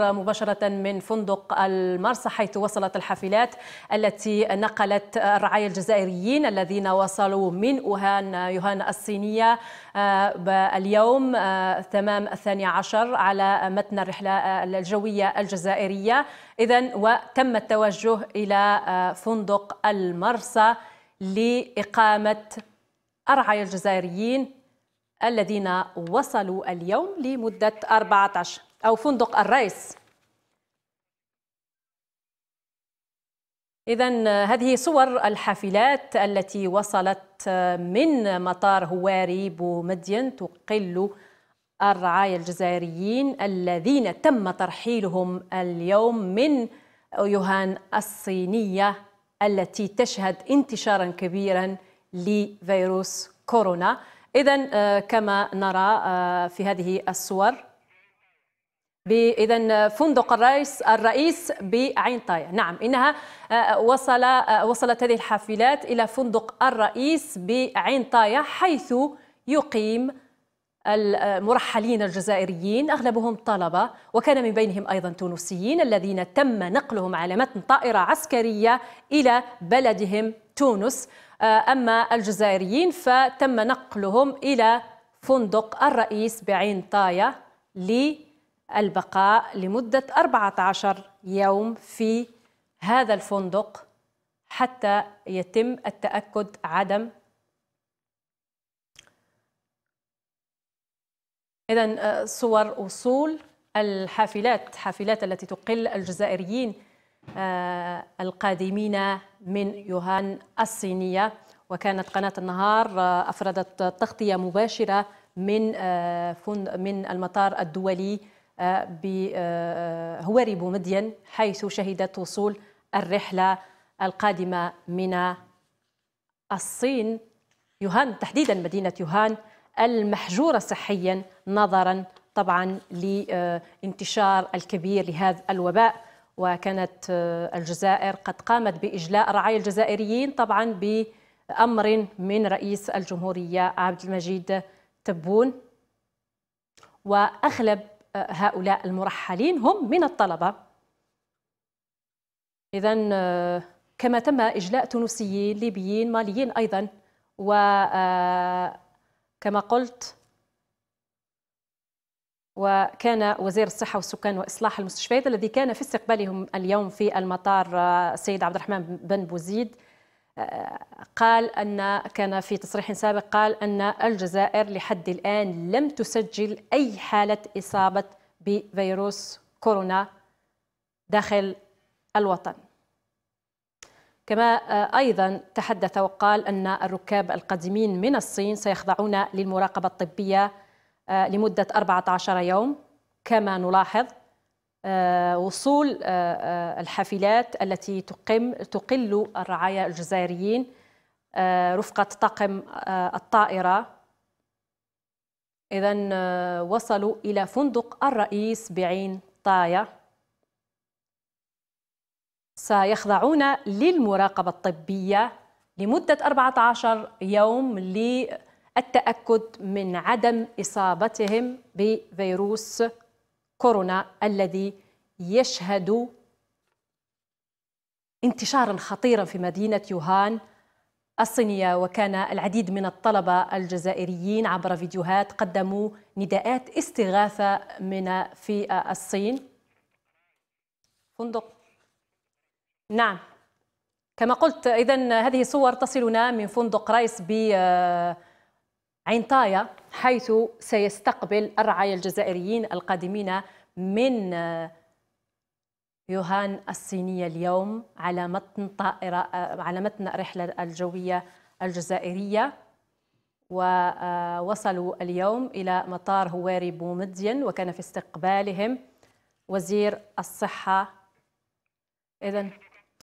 مصر مباشرة من فندق المرسى حيث وصلت الحافلات التي نقلت الرعايا الجزائريين الذين وصلوا من أوهان يوهان الصينية آه، اليوم آه، تمام الثاني عشر على متن الرحلة آه، الجوية الجزائرية إذا وتم التوجه إلى فندق المرسى لإقامة الرعايا الجزائريين الذين وصلوا اليوم لمدة 14 أو فندق الرئيس إذا هذه صور الحافلات التي وصلت من مطار هواري بومدين تقل الرعايا الجزائريين الذين تم ترحيلهم اليوم من يوهان الصينية التي تشهد انتشارا كبيرا لفيروس كورونا إذا آه، كما نرى آه، في هذه الصور اذا فندق الرئيس الرئيس بعين طاية نعم إنها آه، آه، وصل آه، وصلت هذه الحافلات إلى فندق الرئيس بعين طاية حيث يقيم المرحلين الجزائريين أغلبهم طلبة وكان من بينهم أيضا تونسيين الذين تم نقلهم على متن طائرة عسكرية إلى بلدهم تونس أما الجزائريين فتم نقلهم إلى فندق الرئيس بعين طاية لي البقاء لمدة 14 يوم في هذا الفندق حتى يتم التأكد عدم إذا آه، صور وصول الحافلات حافلات التي تقل الجزائريين آه، القادمين من يوهان الصينية وكانت قناة النهار آه، أفردت تغطية مباشرة من من المطار الدولي بهواري آه، بومدين حيث شهدت وصول الرحلة القادمة من الصين يوهان تحديدا مدينة يوهان المحجورة صحيا نظرا طبعا لانتشار الكبير لهذا الوباء وكانت آه، الجزائر قد قامت بإجلاء رعايا الجزائريين طبعا بأمر من رئيس الجمهورية عبد المجيد تبون وأغلب هؤلاء المرحلين هم من الطلبة إذا آه، كما تم إجلاء تونسيين ليبيين ماليين أيضا وكما آه، قلت وكان وزير الصحة والسكان وإصلاح المستشفيات الذي كان في استقبالهم اليوم في المطار السيد آه، عبد الرحمن بن بوزيد قال أن كان في تصريح سابق قال أن الجزائر لحد الآن لم تسجل أي حالة إصابة بفيروس كورونا داخل الوطن كما آه، أيضا تحدث وقال أن الركاب القادمين من الصين سيخضعون للمراقبة الطبية آه، لمدة 14 يوم كما نلاحظ آه، وصول الحافلات التي تقم تقل الرعايا الجزائريين آه، رفقة طاقم آه، الطائرة إذا آه، وصلوا إلى فندق الرئيس بعين طاية سيخضعون للمراقبة الطبية لمدة 14 يوم للتأكد من عدم إصابتهم بفيروس كورونا الذي يشهد انتشارا خطيرا في مدينة يوهان الصينية وكان العديد من الطلبة الجزائريين عبر فيديوهات قدموا نداءات استغاثة من في الصين فندق نعم كما قلت إذا هذه صور تصلنا من فندق رايس ب آه، عين حيث سيستقبل الرعايا الجزائريين القادمين من آه، يوهان الصينية اليوم على متن طائرة آه، على متن الرحلة الجوية الجزائرية ووصلوا اليوم إلى مطار هواري بومدين وكان في استقبالهم وزير الصحة إذا